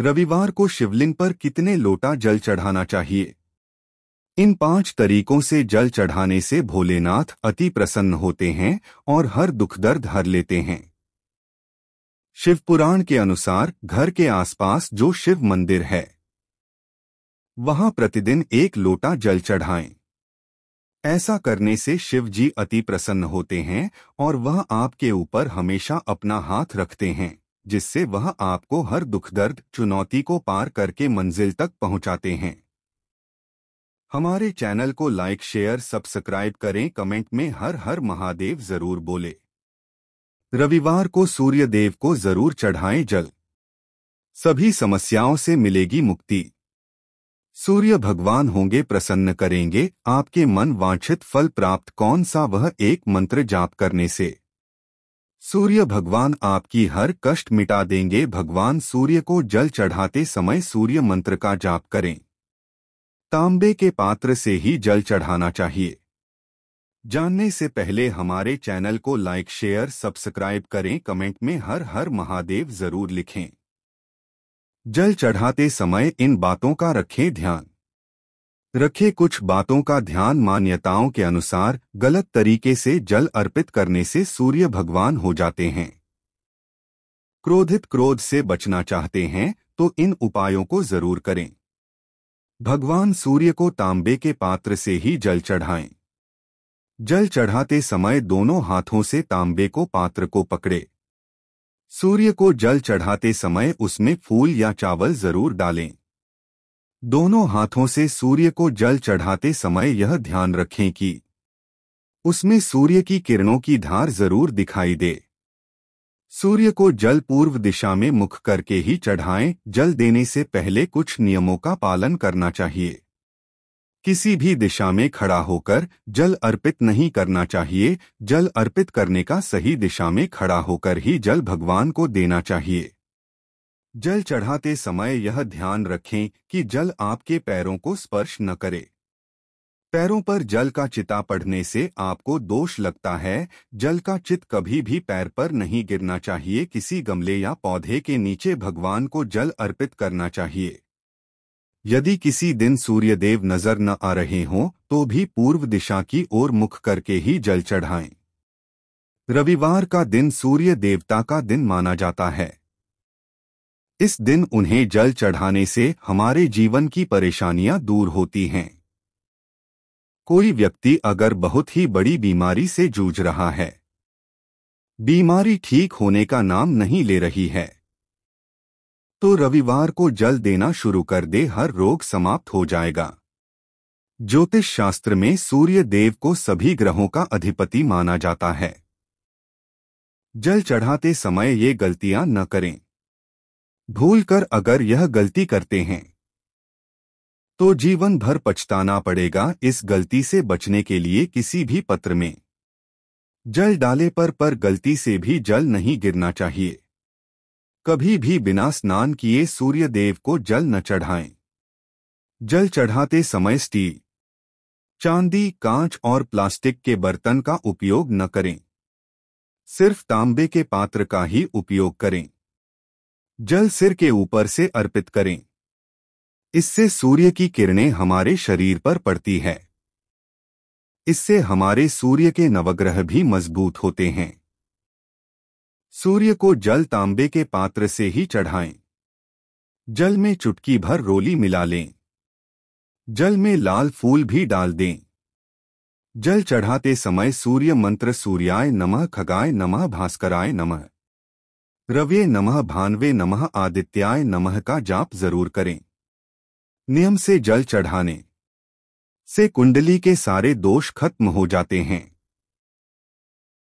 रविवार को शिवलिंग पर कितने लोटा जल चढ़ाना चाहिए इन पांच तरीकों से जल चढ़ाने से भोलेनाथ अति प्रसन्न होते हैं और हर दुख दर्द हर लेते हैं शिवपुराण के अनुसार घर के आसपास जो शिव मंदिर है वहां प्रतिदिन एक लोटा जल चढ़ाएं। ऐसा करने से शिव जी अति प्रसन्न होते हैं और वह आपके ऊपर हमेशा अपना हाथ रखते हैं जिससे वह आपको हर दुख दर्द चुनौती को पार करके मंजिल तक पहुंचाते हैं हमारे चैनल को लाइक शेयर सब्सक्राइब करें कमेंट में हर हर महादेव जरूर बोले रविवार को सूर्य देव को जरूर चढ़ाएं जल सभी समस्याओं से मिलेगी मुक्ति सूर्य भगवान होंगे प्रसन्न करेंगे आपके मन वांछित फल प्राप्त कौन सा वह एक मंत्र जाप करने से सूर्य भगवान आपकी हर कष्ट मिटा देंगे भगवान सूर्य को जल चढ़ाते समय सूर्य मंत्र का जाप करें तांबे के पात्र से ही जल चढ़ाना चाहिए जानने से पहले हमारे चैनल को लाइक शेयर सब्सक्राइब करें कमेंट में हर हर महादेव जरूर लिखें जल चढ़ाते समय इन बातों का रखें ध्यान रखे कुछ बातों का ध्यान मान्यताओं के अनुसार गलत तरीके से जल अर्पित करने से सूर्य भगवान हो जाते हैं क्रोधित क्रोध से बचना चाहते हैं तो इन उपायों को जरूर करें भगवान सूर्य को तांबे के पात्र से ही जल चढ़ाएं जल चढ़ाते समय दोनों हाथों से तांबे को पात्र को पकड़े सूर्य को जल चढ़ाते समय उसमें फूल या चावल जरूर डालें दोनों हाथों से सूर्य को जल चढ़ाते समय यह ध्यान रखें कि उसमें सूर्य की किरणों की धार जरूर दिखाई दे सूर्य को जल पूर्व दिशा में मुख करके ही चढ़ाएं जल देने से पहले कुछ नियमों का पालन करना चाहिए किसी भी दिशा में खड़ा होकर जल अर्पित नहीं करना चाहिए जल अर्पित करने का सही दिशा में खड़ा होकर ही जल भगवान को देना चाहिए जल चढ़ाते समय यह ध्यान रखें कि जल आपके पैरों को स्पर्श न करे पैरों पर जल का चिता पड़ने से आपको दोष लगता है जल का चित कभी भी पैर पर नहीं गिरना चाहिए किसी गमले या पौधे के नीचे भगवान को जल अर्पित करना चाहिए यदि किसी दिन सूर्यदेव नजर न आ रहे हों तो भी पूर्व दिशा की ओर मुख करके ही जल चढ़ाएं। रविवार का दिन सूर्य देवता का दिन माना जाता है इस दिन उन्हें जल चढ़ाने से हमारे जीवन की परेशानियां दूर होती हैं कोई व्यक्ति अगर बहुत ही बड़ी बीमारी से जूझ रहा है बीमारी ठीक होने का नाम नहीं ले रही है तो रविवार को जल देना शुरू कर दे हर रोग समाप्त हो जाएगा ज्योतिष शास्त्र में सूर्य देव को सभी ग्रहों का अधिपति माना जाता है जल चढ़ाते समय ये गलतियां न करें भूलकर अगर यह गलती करते हैं तो जीवन भर पछताना पड़ेगा इस गलती से बचने के लिए किसी भी पत्र में जल डाले पर पर गलती से भी जल नहीं गिरना चाहिए कभी भी बिना स्नान किए सूर्य देव को जल न चढ़ाएं। जल चढ़ाते समय स्टील चांदी कांच और प्लास्टिक के बर्तन का उपयोग न करें सिर्फ तांबे के पात्र का ही उपयोग करें जल सिर के ऊपर से अर्पित करें इससे सूर्य की किरणें हमारे शरीर पर पड़ती हैं इससे हमारे सूर्य के नवग्रह भी मजबूत होते हैं सूर्य को जल तांबे के पात्र से ही चढ़ाएं जल में चुटकी भर रोली मिला लें जल में लाल फूल भी डाल दें जल चढ़ाते समय सूर्य मंत्र सूर्याय नमः खगाय नमः भास्कराय नमः रव्ये नमः भानवे नमः आदित्याय नमः का जाप जरूर करें नियम से जल चढ़ाने से कुंडली के सारे दोष खत्म हो जाते हैं